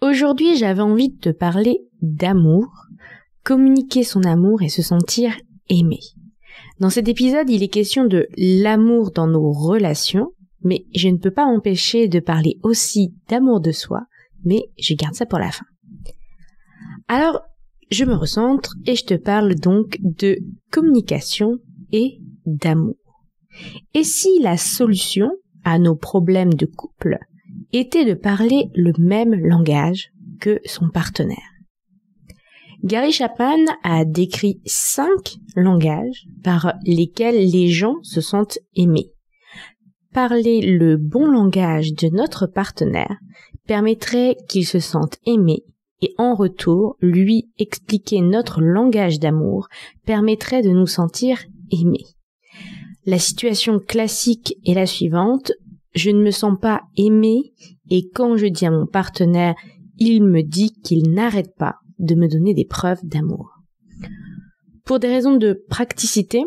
Aujourd'hui, j'avais envie de te parler d'amour, communiquer son amour et se sentir aimé. Dans cet épisode, il est question de l'amour dans nos relations, mais je ne peux pas empêcher de parler aussi d'amour de soi, mais je garde ça pour la fin. Alors, je me recentre et je te parle donc de communication et d'amour. Et si la solution à nos problèmes de couple était de parler le même langage que son partenaire. Gary Chapman a décrit cinq langages par lesquels les gens se sentent aimés. Parler le bon langage de notre partenaire permettrait qu'il se sente aimé et en retour, lui expliquer notre langage d'amour permettrait de nous sentir aimés. La situation classique est la suivante, je ne me sens pas aimée et quand je dis à mon partenaire, il me dit qu'il n'arrête pas de me donner des preuves d'amour. Pour des raisons de practicité,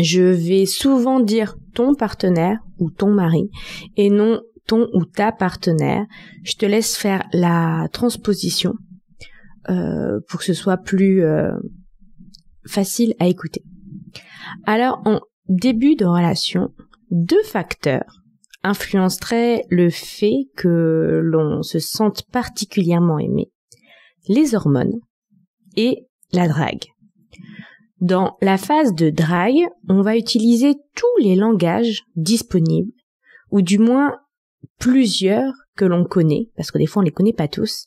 je vais souvent dire ton partenaire ou ton mari et non ton ou ta partenaire. Je te laisse faire la transposition euh, pour que ce soit plus euh, facile à écouter. Alors en début de relation, deux facteurs influencerait le fait que l'on se sente particulièrement aimé, les hormones et la drague. Dans la phase de drague, on va utiliser tous les langages disponibles, ou du moins plusieurs que l'on connaît, parce que des fois on les connaît pas tous,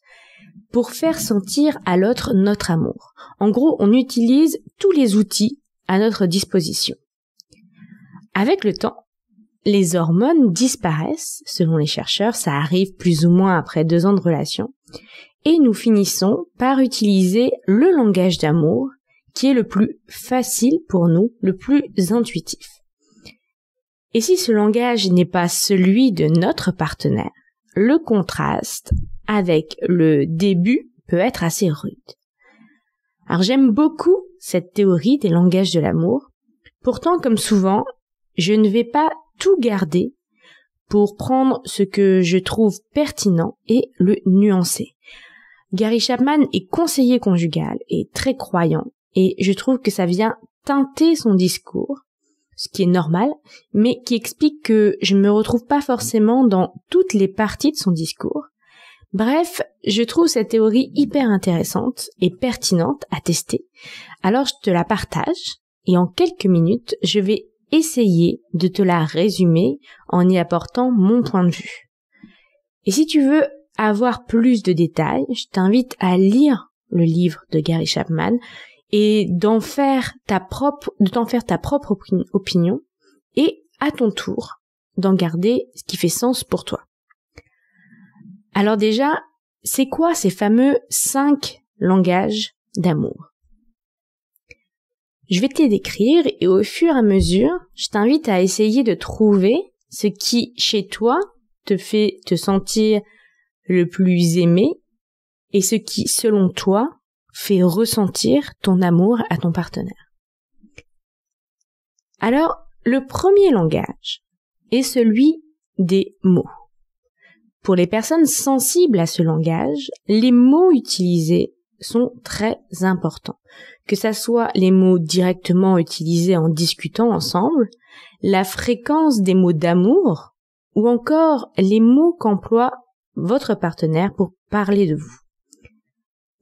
pour faire sentir à l'autre notre amour. En gros, on utilise tous les outils à notre disposition. Avec le temps, les hormones disparaissent, selon les chercheurs, ça arrive plus ou moins après deux ans de relation, et nous finissons par utiliser le langage d'amour, qui est le plus facile pour nous, le plus intuitif. Et si ce langage n'est pas celui de notre partenaire, le contraste avec le début peut être assez rude. Alors j'aime beaucoup cette théorie des langages de l'amour. Pourtant, comme souvent, je ne vais pas tout garder pour prendre ce que je trouve pertinent et le nuancer. Gary Chapman est conseiller conjugal et très croyant, et je trouve que ça vient teinter son discours, ce qui est normal, mais qui explique que je ne me retrouve pas forcément dans toutes les parties de son discours. Bref, je trouve cette théorie hyper intéressante et pertinente à tester, alors je te la partage, et en quelques minutes, je vais essayer de te la résumer en y apportant mon point de vue. Et si tu veux avoir plus de détails, je t'invite à lire le livre de Gary Chapman et d'en faire ta propre, de t'en faire ta propre opinion et à ton tour d'en garder ce qui fait sens pour toi. Alors déjà, c'est quoi ces fameux cinq langages d'amour? Je vais te les décrire et au fur et à mesure, je t'invite à essayer de trouver ce qui, chez toi, te fait te sentir le plus aimé et ce qui, selon toi, fait ressentir ton amour à ton partenaire. Alors, le premier langage est celui des mots. Pour les personnes sensibles à ce langage, les mots utilisés sont très importants que ça soit les mots directement utilisés en discutant ensemble, la fréquence des mots d'amour, ou encore les mots qu'emploie votre partenaire pour parler de vous.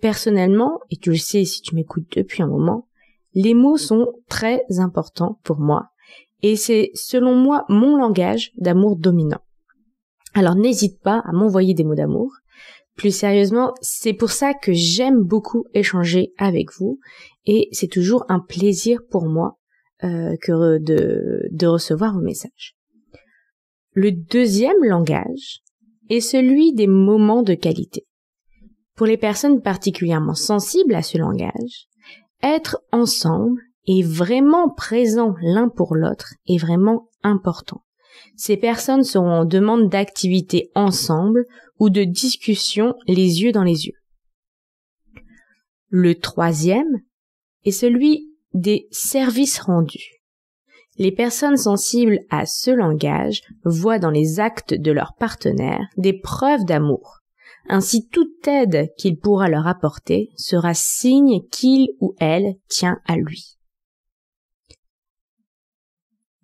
Personnellement, et tu le sais si tu m'écoutes depuis un moment, les mots sont très importants pour moi, et c'est selon moi mon langage d'amour dominant. Alors n'hésite pas à m'envoyer des mots d'amour. Plus sérieusement, c'est pour ça que j'aime beaucoup échanger avec vous et c'est toujours un plaisir pour moi euh, que de, de recevoir vos messages. Le deuxième langage est celui des moments de qualité. Pour les personnes particulièrement sensibles à ce langage, être ensemble et vraiment présent l'un pour l'autre est vraiment important. Ces personnes seront en demande d'activité ensemble ou de discussion les yeux dans les yeux. Le troisième est celui des services rendus. Les personnes sensibles à ce langage voient dans les actes de leur partenaire des preuves d'amour. Ainsi toute aide qu'il pourra leur apporter sera signe qu'il ou elle tient à lui.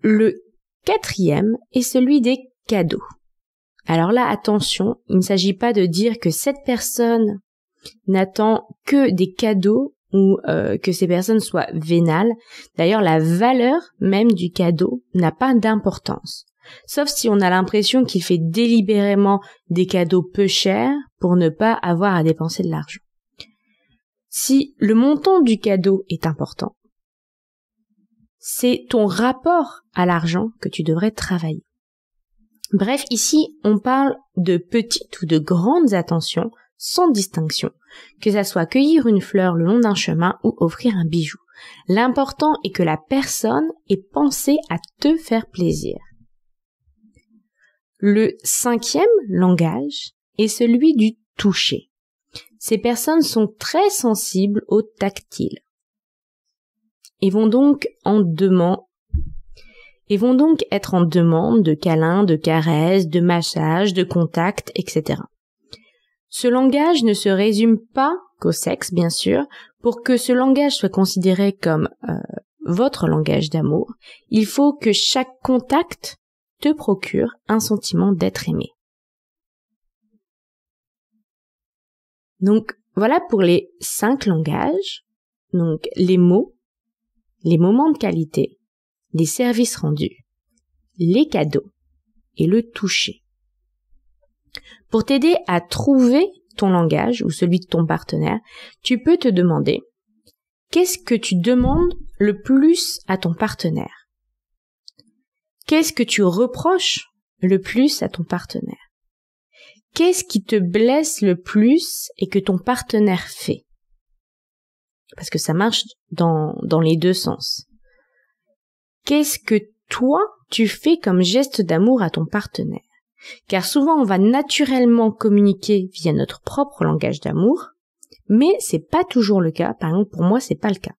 Le quatrième est celui des cadeaux. Alors là, attention, il ne s'agit pas de dire que cette personne n'attend que des cadeaux ou euh, que ces personnes soient vénales. D'ailleurs, la valeur même du cadeau n'a pas d'importance. Sauf si on a l'impression qu'il fait délibérément des cadeaux peu chers pour ne pas avoir à dépenser de l'argent. Si le montant du cadeau est important, c'est ton rapport à l'argent que tu devrais travailler. Bref, ici, on parle de petites ou de grandes attentions sans distinction, que ça soit cueillir une fleur le long d'un chemin ou offrir un bijou. L'important est que la personne ait pensé à te faire plaisir. Le cinquième langage est celui du toucher. Ces personnes sont très sensibles au tactile et vont donc en demande et vont donc être en demande de câlins, de caresses, de massages, de contacts, etc. Ce langage ne se résume pas qu'au sexe, bien sûr. Pour que ce langage soit considéré comme euh, votre langage d'amour, il faut que chaque contact te procure un sentiment d'être aimé. Donc voilà pour les cinq langages, donc les mots, les moments de qualité, les services rendus, les cadeaux et le toucher. Pour t'aider à trouver ton langage ou celui de ton partenaire, tu peux te demander qu'est-ce que tu demandes le plus à ton partenaire Qu'est-ce que tu reproches le plus à ton partenaire Qu'est-ce qui te blesse le plus et que ton partenaire fait Parce que ça marche dans, dans les deux sens. Qu'est-ce que toi tu fais comme geste d'amour à ton partenaire car souvent on va naturellement communiquer via notre propre langage d'amour, mais c'est pas toujours le cas. Par exemple, pour moi, c'est pas le cas.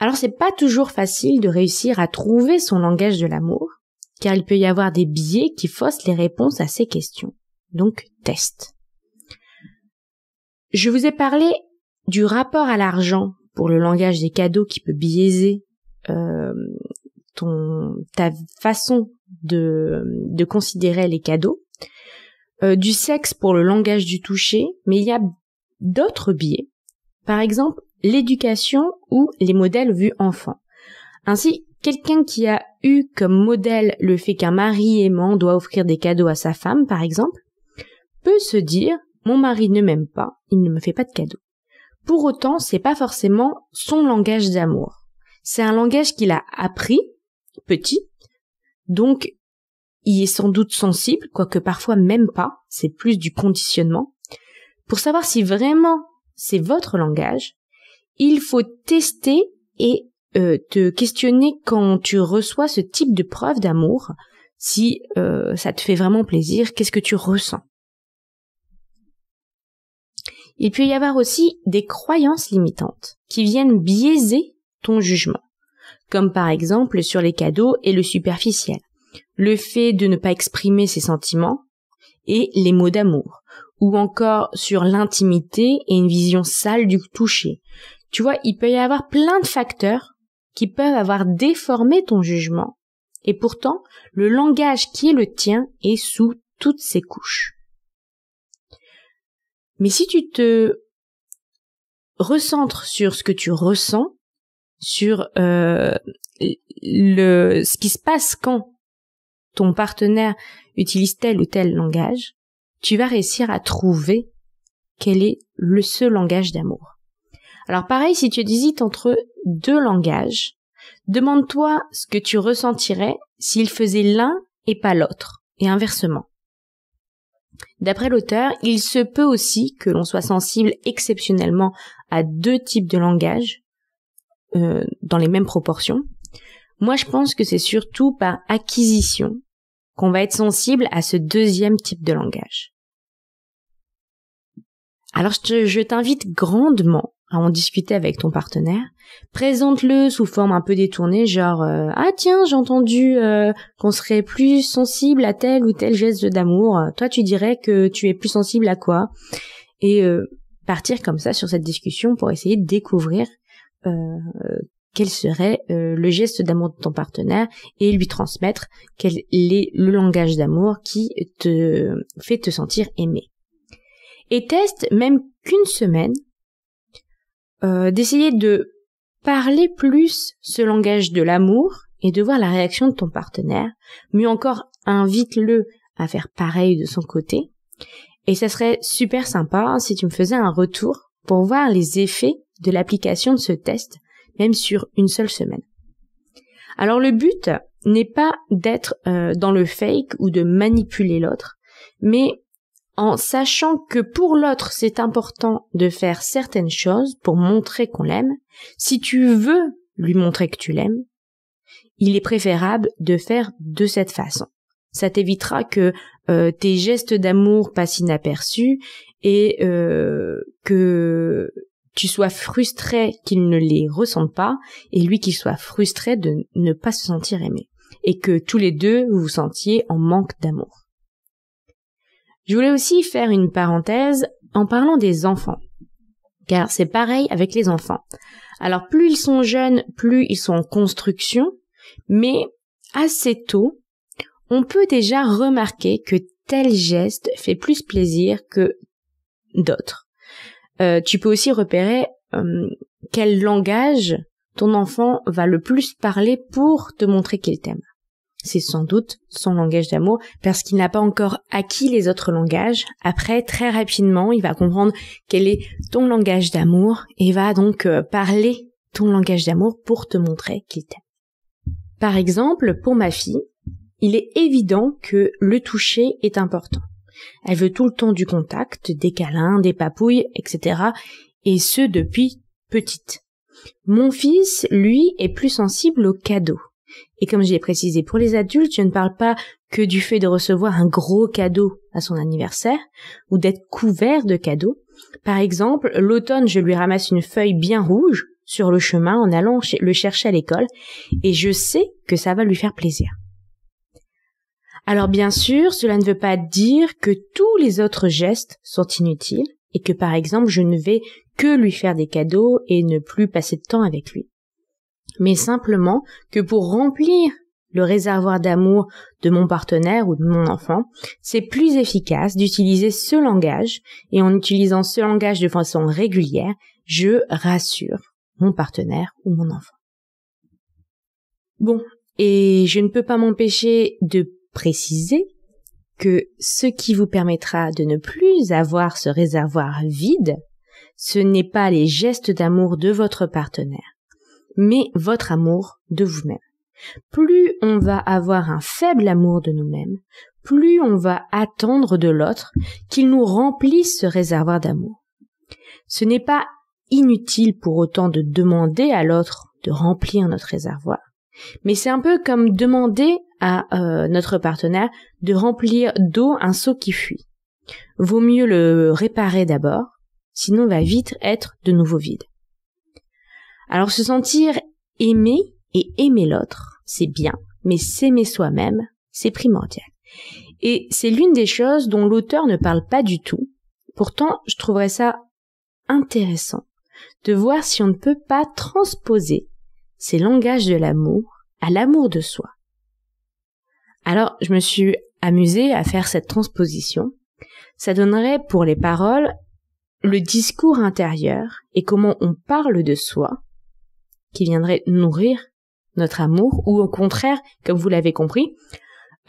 Alors c'est pas toujours facile de réussir à trouver son langage de l'amour, car il peut y avoir des biais qui faussent les réponses à ces questions. Donc test. Je vous ai parlé du rapport à l'argent pour le langage des cadeaux qui peut biaiser euh, ton ta façon de, de considérer les cadeaux, euh, du sexe pour le langage du toucher, mais il y a d'autres biais, par exemple l'éducation ou les modèles vus enfants. Ainsi, quelqu'un qui a eu comme modèle le fait qu'un mari aimant doit offrir des cadeaux à sa femme, par exemple, peut se dire mon mari ne m'aime pas, il ne me fait pas de cadeaux. Pour autant, c'est pas forcément son langage d'amour. C'est un langage qu'il a appris petit. Donc, il est sans doute sensible, quoique parfois même pas, c'est plus du conditionnement. Pour savoir si vraiment c'est votre langage, il faut tester et euh, te questionner quand tu reçois ce type de preuve d'amour, si euh, ça te fait vraiment plaisir, qu'est-ce que tu ressens. Il peut y avoir aussi des croyances limitantes qui viennent biaiser ton jugement comme par exemple sur les cadeaux et le superficiel, le fait de ne pas exprimer ses sentiments et les mots d'amour, ou encore sur l'intimité et une vision sale du toucher. Tu vois, il peut y avoir plein de facteurs qui peuvent avoir déformé ton jugement, et pourtant le langage qui est le tien est sous toutes ses couches. Mais si tu te recentres sur ce que tu ressens, sur euh, le ce qui se passe quand ton partenaire utilise tel ou tel langage, tu vas réussir à trouver quel est le seul langage d'amour. Alors pareil, si tu hésites entre deux langages, demande-toi ce que tu ressentirais s'il faisait l'un et pas l'autre, et inversement. D'après l'auteur, il se peut aussi que l'on soit sensible exceptionnellement à deux types de langages, euh, dans les mêmes proportions. Moi, je pense que c'est surtout par acquisition qu'on va être sensible à ce deuxième type de langage. Alors je t'invite grandement à en discuter avec ton partenaire. Présente-le sous forme un peu détournée, genre euh, ah tiens j'ai entendu euh, qu'on serait plus sensible à tel ou tel geste d'amour. Toi tu dirais que tu es plus sensible à quoi Et partir comme ça sur cette discussion pour essayer de découvrir euh, quel serait euh, le geste d'amour de ton partenaire et lui transmettre quel est le langage d'amour qui te fait te sentir aimé. Et teste même qu'une semaine euh, d'essayer de parler plus ce langage de l'amour et de voir la réaction de ton partenaire. Mieux encore, invite-le à faire pareil de son côté. Et ça serait super sympa si tu me faisais un retour pour voir les effets de l'application de ce test, même sur une seule semaine. Alors le but n'est pas d'être euh, dans le fake ou de manipuler l'autre, mais en sachant que pour l'autre c'est important de faire certaines choses pour montrer qu'on l'aime, si tu veux lui montrer que tu l'aimes, il est préférable de faire de cette façon. Ça t'évitera que euh, tes gestes d'amour passent inaperçus et euh, que tu sois frustré qu'il ne les ressente pas et lui qu'il soit frustré de ne pas se sentir aimé et que tous les deux vous vous sentiez en manque d'amour. Je voulais aussi faire une parenthèse en parlant des enfants. Car c'est pareil avec les enfants. Alors plus ils sont jeunes, plus ils sont en construction, mais assez tôt, on peut déjà remarquer que tel geste fait plus plaisir que d'autres. Euh, tu peux aussi repérer euh, quel langage ton enfant va le plus parler pour te montrer qu'il t'aime. C'est sans doute son langage d'amour parce qu'il n'a pas encore acquis les autres langages. Après, très rapidement, il va comprendre quel est ton langage d'amour et va donc euh, parler ton langage d'amour pour te montrer qu'il t'aime. Par exemple, pour ma fille, il est évident que le toucher est important. Elle veut tout le temps du contact, des câlins, des papouilles, etc. Et ce depuis petite. Mon fils, lui, est plus sensible aux cadeaux. Et comme je l'ai précisé pour les adultes, je ne parle pas que du fait de recevoir un gros cadeau à son anniversaire ou d'être couvert de cadeaux. Par exemple, l'automne, je lui ramasse une feuille bien rouge sur le chemin en allant le chercher à l'école et je sais que ça va lui faire plaisir. Alors bien sûr, cela ne veut pas dire que tous les autres gestes sont inutiles et que par exemple je ne vais que lui faire des cadeaux et ne plus passer de temps avec lui. Mais simplement que pour remplir le réservoir d'amour de mon partenaire ou de mon enfant, c'est plus efficace d'utiliser ce langage et en utilisant ce langage de façon régulière, je rassure mon partenaire ou mon enfant. Bon, et je ne peux pas m'empêcher de préciser que ce qui vous permettra de ne plus avoir ce réservoir vide, ce n'est pas les gestes d'amour de votre partenaire, mais votre amour de vous-même. Plus on va avoir un faible amour de nous-mêmes, plus on va attendre de l'autre qu'il nous remplisse ce réservoir d'amour. Ce n'est pas inutile pour autant de demander à l'autre de remplir notre réservoir, mais c'est un peu comme demander à euh, notre partenaire de remplir d'eau un seau qui fuit. Vaut mieux le réparer d'abord, sinon va vite être de nouveau vide. Alors se sentir aimé et aimer l'autre, c'est bien, mais s'aimer soi-même, c'est primordial. Et c'est l'une des choses dont l'auteur ne parle pas du tout. Pourtant, je trouverais ça intéressant de voir si on ne peut pas transposer ces langages de l'amour à l'amour de soi. Alors, je me suis amusée à faire cette transposition. Ça donnerait pour les paroles le discours intérieur et comment on parle de soi qui viendrait nourrir notre amour ou au contraire, comme vous l'avez compris,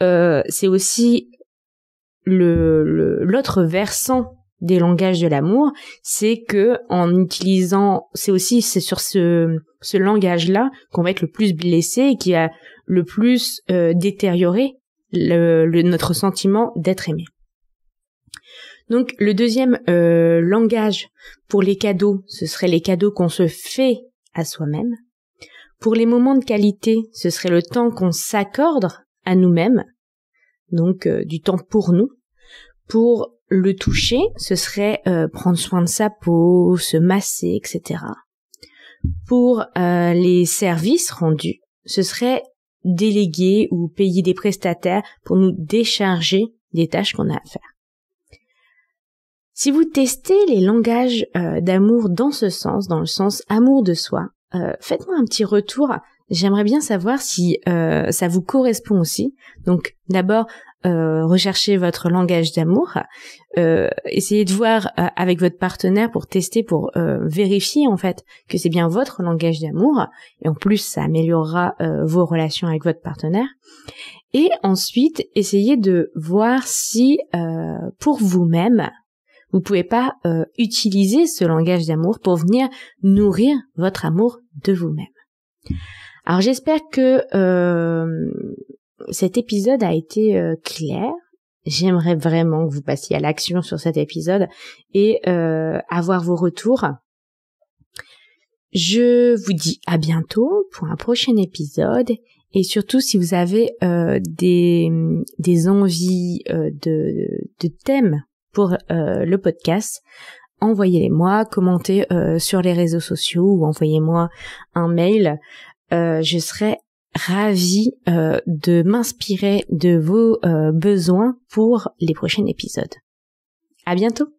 euh, c'est aussi le l'autre versant des langages de l'amour, c'est que en utilisant, c'est aussi c'est sur ce ce langage là qu'on va être le plus blessé et qui a le plus euh, détériorer le, notre sentiment d'être aimé. Donc le deuxième euh, langage pour les cadeaux, ce serait les cadeaux qu'on se fait à soi-même. Pour les moments de qualité, ce serait le temps qu'on s'accorde à nous-mêmes, donc euh, du temps pour nous. Pour le toucher, ce serait prendre soin de sa peau, se masser, etc. Pour les services rendus, ce serait déléguer ou payer des prestataires pour nous décharger des tâches qu'on a à faire. Si vous testez les langages euh, d'amour dans ce sens, dans le sens amour de soi, euh, faites-moi un petit retour. J'aimerais bien savoir si euh, ça vous correspond aussi. Donc d'abord, euh, recherchez votre langage d'amour, euh, essayez de voir euh, avec votre partenaire pour tester, pour vérifier en fait que c'est bien votre langage d'amour, et en plus ça améliorera vos relations avec votre partenaire. Et ensuite, essayez de voir si pour vous-même, vous pouvez pas utiliser ce langage d'amour pour venir nourrir votre amour de vous-même. Alors j'espère que cet épisode a été euh, clair. J'aimerais vraiment que vous passiez à l'action sur cet épisode et euh, avoir vos retours. Je vous dis à bientôt pour un prochain épisode et surtout si vous avez euh, des, des envies de, de thèmes pour le podcast, envoyez-les-moi, commentez sur les réseaux sociaux ou envoyez-moi un mail. je serai ravie euh, de m'inspirer de vos euh, besoins pour les prochains épisodes. À bientôt!